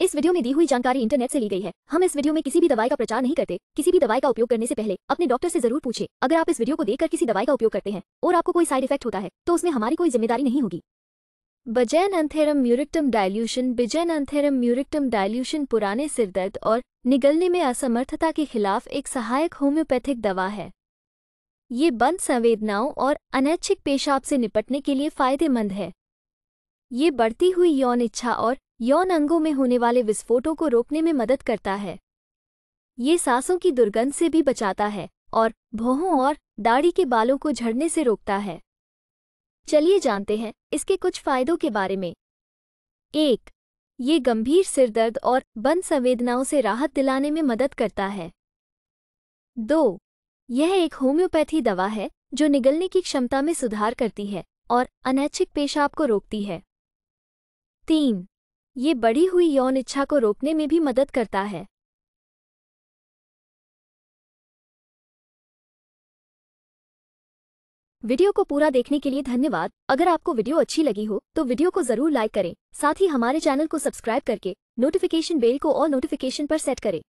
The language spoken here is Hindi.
इस वीडियो में दी हुई जानकारी इंटरनेट से ली गई है हम इस वीडियो में किसी भी दवाई का प्रचार नहीं करते किसी भी दवाई का उपयोग करने से पहले अपने डॉक्टर से जरूर पूछे अगर आप इस वीडियो को देखकर किसी दवाई का उपयोग करते हैं और आपको कोई साइड इफेक्ट होता है तो उसमें हमारी कोई जिम्मेदारी नहीं होगी बजैन अंथेरम म्यूरिक्टम डायल्यूशन बिजैन अंथेरम म्यूरिक्टम डायल्यूशन पुराने सिरदर्द और निगलने में असमर्थता के खिलाफ एक सहायक होम्योपैथिक दवा है ये बंद संवेदनाओं और अनैच्छिक पेशाब से निपटने के लिए फायदेमंद है ये बढ़ती हुई यौन इच्छा और यौन अंगों में होने वाले विस्फोटों को रोकने में मदद करता है ये सांसों की दुर्गंध से भी बचाता है और भौहों और दाढ़ी के बालों को झड़ने से रोकता है चलिए जानते हैं इसके कुछ फायदों के बारे में एक ये गंभीर सिरदर्द और बंद संवेदनाओं से राहत दिलाने में मदद करता है दो यह एक होम्योपैथी दवा है जो निगलने की क्षमता में सुधार करती है और अनैच्छिक पेशाब को रोकती है तीन ये बढ़ी हुई यौन इच्छा को रोकने में भी मदद करता है वीडियो को पूरा देखने के लिए धन्यवाद अगर आपको वीडियो अच्छी लगी हो तो वीडियो को जरूर लाइक करें साथ ही हमारे चैनल को सब्सक्राइब करके नोटिफिकेशन बेल को और नोटिफिकेशन पर सेट करें